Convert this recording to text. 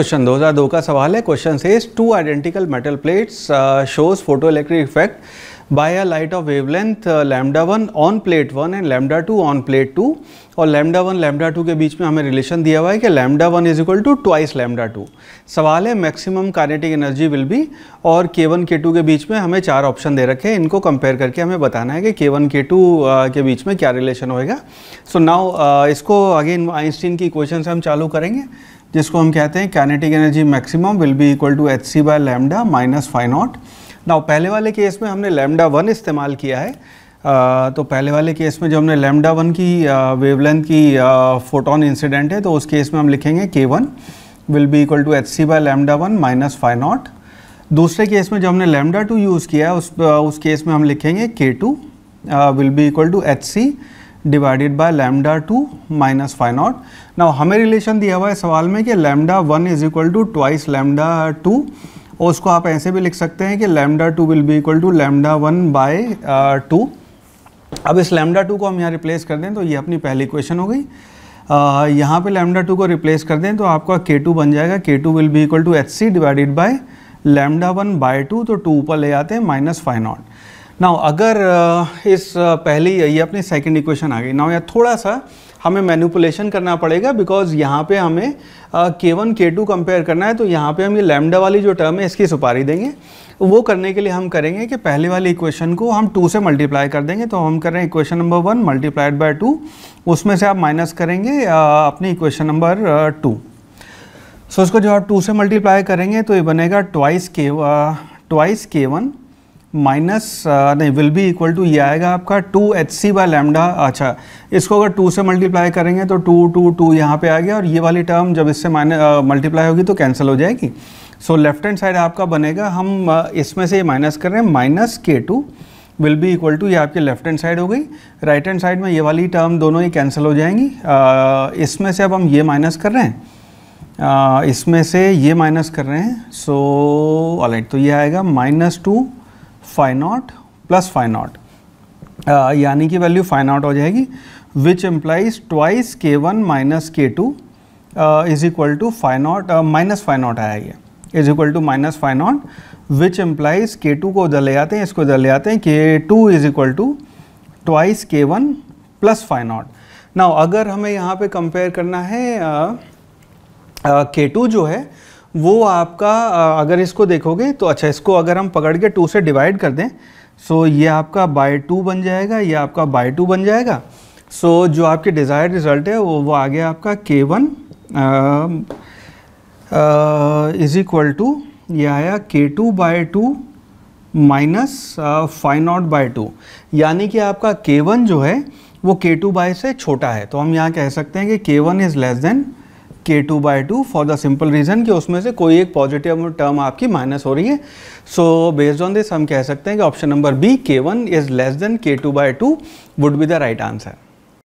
question 2002 का सवाल है क्वेश्चन से two identical metal plates shows photo electric effect by a light of wavelength lambda one on plate one and lambda two on plate two और lambda one lambda two के बीच में हमें relation दिया हुआ है कि lambda one is equal to twice lambda two सवाल है maximum kinetic energy will be और के वन के टू के बीच में हमें चार ऑप्शन दे रखे हैं इनको कंपेयर करके हमें बताना है कि के वन के टू के बीच में क्या रिलेशन होएगा सो so नाउ uh, इसको अगेन आइंस्टीन की इक्वेशन से हम चालू करेंगे जिसको हम कहते हैं kinetic energy maximum will be equal to H C by lambda minus phi naught now पहले वाले केस में हमने लेमडा वन इस्तेमाल किया है आ, तो पहले वाले केस में जो हमने लेमडा वन की वेवलेंथ की फोटोन इंसिडेंट है तो उस केस में हम लिखेंगे K one will be equal to H C by lambda one minus phi naught दूसरे केस में जो हमने लेमडा टू यूज़ किया है उस उस केस में हम लिखेंगे K two will be equal to H C divided by lambda two minus phi naught ना हमें रिलेशन दिया हुआ है सवाल में कि lambda one is equal to twice lambda two और उसको आप ऐसे भी लिख सकते हैं कि lambda two will be equal to lambda one by two अब इस लैमडा टू को हम यहाँ रिप्लेस कर दें तो ये अपनी पहली क्वेश्चन हो गई uh, यहाँ पे लैमडा टू को रिप्लेस कर दें तो आपका के टू बन जाएगा K two will be equal to H C divided by lambda one by two तो टू ऊपर ले आते हैं माइनस फाइव नॉट नाउ अगर इस पहली ये अपनी सेकंड इक्वेशन आ गई नाउ यार थोड़ा सा हमें मैनिपुलेशन करना पड़ेगा बिकॉज यहाँ पे हमें के वन के टू कंपेयर करना है तो यहाँ पे हम ये लैमडा वाली जो टर्म है इसकी सुपारी देंगे वो करने के लिए हम करेंगे कि पहले वाली इक्वेशन को हम टू से मल्टीप्लाई कर देंगे तो हम कर रहे हैं equation number one multiplied by two उसमें से आप माइनस करेंगे अपनी इक्वेशन नंबर टू सो उसको इसको जो आप टू से मल्टीप्लाई करेंगे तो ये बनेगा twice K twice K one minus नहीं विल बी इक्वल टू ये आएगा आपका two H C by lambda अच्छा इसको अगर टू से मल्टीप्लाई करेंगे तो टू टू टू यहाँ पे आ गया और ये वाली टर्म जब इससे मल्टीप्लाई होगी तो कैंसिल हो जाएगी सो लेफ्ट हैंड साइड आपका बनेगा हम इसमें से ये माइनस कर रहे हैं minus K two will be equal to ये आपकी लेफ्ट हैंड साइड हो गई राइट हैंड साइड में ये वाली टर्म दोनों ही कैंसिल हो जाएंगी इसमें से अब हम ये माइनस कर रहे हैं uh, इसमें से ये माइनस कर रहे हैं सो so, ऑलराइट तो ये आएगा minus two phi naught plus phi naught यानी कि वैल्यू फाइव नॉट हो जाएगी which implies twice K one minus K two is equal to phi naught minus phi naught आया ये is equal to minus phi naught which implies K two को उधर ले जाते हैं इसको उधर ले जाते हैं K two is equal to twice K one plus phi naught now अगर हमें यहाँ पे कंपेयर करना है के uh, टू uh, जो है वो आपका अगर इसको देखोगे तो अच्छा इसको अगर हम पकड़ के टू से डिवाइड कर दें सो ये आपका बाय टू बन जाएगा ये आपका बाय टू बन जाएगा सो जो आपके डिज़ायर रिज़ल्ट है वो वो आ गया आपका के वन इज़ इक्वल टू ये आया K two by two minus phi naught by two यानी कि आपका के वन जो है वो के टू बाय से छोटा है तो हम यहाँ कह सकते हैं कि K one is less than K two by two for the simple reason कि उसमें से कोई एक पॉजिटिव टर्म आपकी माइनस हो रही है सो बेस्ड ऑन दिस हम कह सकते हैं कि option number B K one is less than K two by two would be the right answer